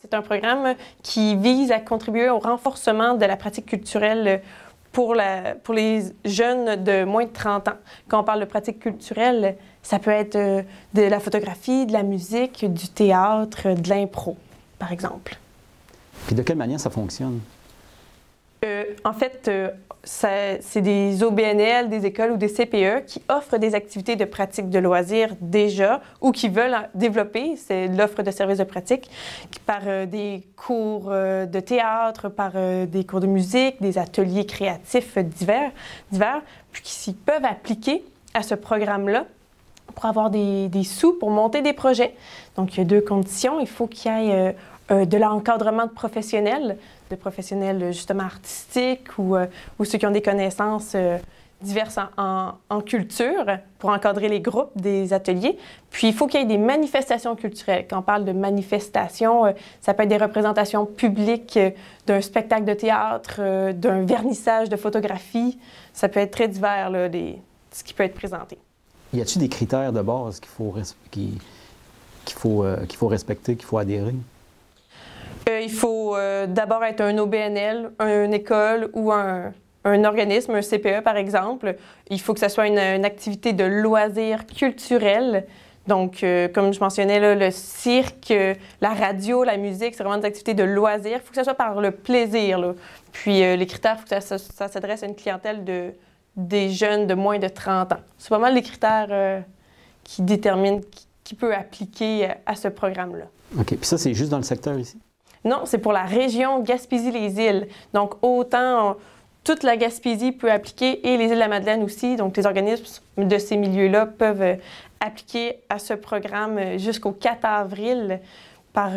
C'est un programme qui vise à contribuer au renforcement de la pratique culturelle pour, pour les jeunes de moins de 30 ans. Quand on parle de pratique culturelle, ça peut être euh, de la photographie, de la musique, du théâtre, de l'impro, par exemple. Et de quelle manière ça fonctionne? Euh, en fait, euh, c'est des OBNL, des écoles ou des CPE qui offrent des activités de pratique de loisirs déjà ou qui veulent développer l'offre de services de pratique par euh, des cours de théâtre, par des cours de musique, des ateliers créatifs divers, divers puis qui s'y peuvent appliquer à ce programme-là pour avoir des, sous pour monter des projets. Donc, il y a deux conditions. Il faut qu'il y ait euh, euh, de l'encadrement de professionnels, de professionnels euh, justement artistiques ou, ceux qui ont des connaissances diverses en, culture pour encadrer les groupes des ateliers. Puis, il faut qu'il y ait des manifestations culturelles. Quand on parle de manifestations, ça peut être des représentations publiques d'un spectacle de théâtre, d'un vernissage de photographie. Ça peut être très divers, là, des, ce qui peut être présenté y a-t-il des critères de base qu'il faut, qu'il faut, euh, qu'il faut respecter, qu'il faut adhérer? Euh, il faut euh, d'abord être un OBNL, une école ou un, un, organisme, un CPE par exemple. Il faut que ce soit une, activité de loisir culturel. Donc, comme je mentionnais, là, le cirque, la radio, la musique, c'est vraiment des activités de loisir. Il faut que ça soit par le plaisir. Puis les critères, il faut que ça s'adresse à une clientèle de, des jeunes de moins de 30 ans. C'est pas mal les critères euh, qui déterminent qui peut appliquer euh, à ce programme-là. OK. Puis ça, c'est juste dans le secteur ici? Non, c'est pour la région Gaspésie-les-Îles. Donc, autant euh, toute la Gaspésie peut appliquer et les îles de la Madeleine aussi. Donc, les organismes de ces milieux-là peuvent appliquer à ce programme jusqu'au 4 avril par,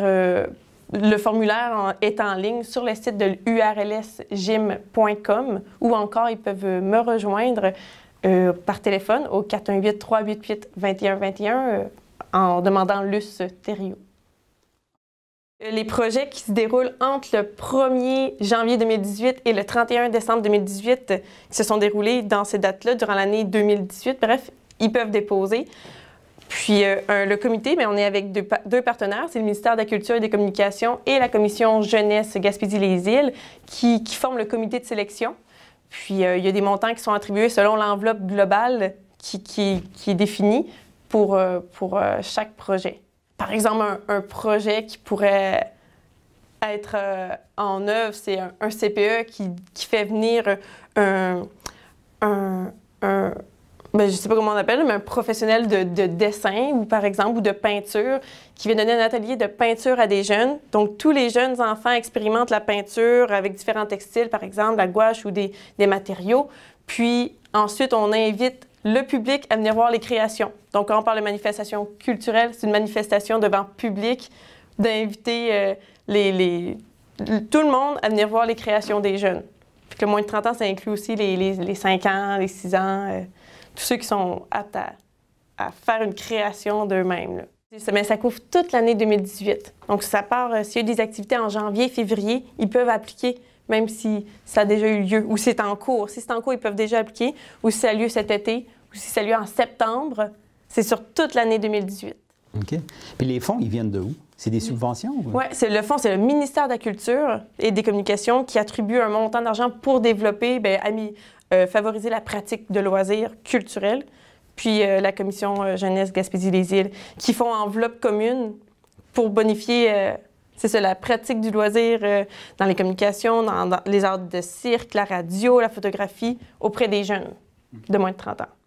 le formulaire est en ligne sur le site de urlsgym.com ou encore ils peuvent me rejoindre euh, par téléphone au 418-388-2121 euh, en demandant Luce Thériault. Les projets qui se déroulent entre le 1er janvier 2018 et le 31 décembre 2018, qui se sont déroulés dans ces dates-là durant l'année 2018, bref, ils peuvent déposer. Puis euh, le comité, mais on est avec deux, partenaires, c'est le ministère de la Culture et des Communications et la commission Jeunesse Gaspésie-les-Îles qui, forment le comité de sélection. Puis euh, il y a des montants qui sont attribués selon l'enveloppe globale qui, qui, est définie pour, euh, chaque projet. Par exemple, un, projet qui pourrait être en œuvre, c'est un, CPE qui, fait venir un, un ben, je ne sais pas comment on appelle, mais un professionnel de, dessin ou par exemple ou de peinture qui vient donner un atelier de peinture à des jeunes. Donc tous les jeunes enfants expérimentent la peinture avec différents textiles, par exemple la gouache ou des, matériaux. Puis ensuite on invite le public à venir voir les créations. Donc quand on parle de manifestation culturelle, c'est une manifestation devant public d'inviter euh, tout le monde à venir voir les créations des jeunes. Puis le moins de 30 ans, ça inclut aussi les, 5 ans, les 6 ans. Euh tous ceux qui sont aptes à, faire une création d'eux-mêmes. Mais ça couvre toute l'année 2018. Donc, ça part, euh, s'il y a des activités en janvier, février, ils peuvent appliquer, même si ça a déjà eu lieu ou c'est en cours. Si c'est en cours, ils peuvent déjà appliquer, ou si ça a lieu cet été, ou si ça a lieu en septembre, c'est sur toute l'année 2018. OK. Puis les fonds, ils viennent de où? C'est des mm. subventions? Oui, c'est le fonds, c'est le ministère de la Culture et des Communications qui attribue un montant d'argent pour développer, bien, euh, favoriser la pratique de loisirs culturels, puis euh, la commission euh, jeunesse Gaspésie-les-Îles, qui font enveloppe commune pour bonifier, c'est ça, la pratique du loisir dans les communications, dans, dans les arts de cirque, la radio, la photographie auprès des jeunes de moins de 30 ans.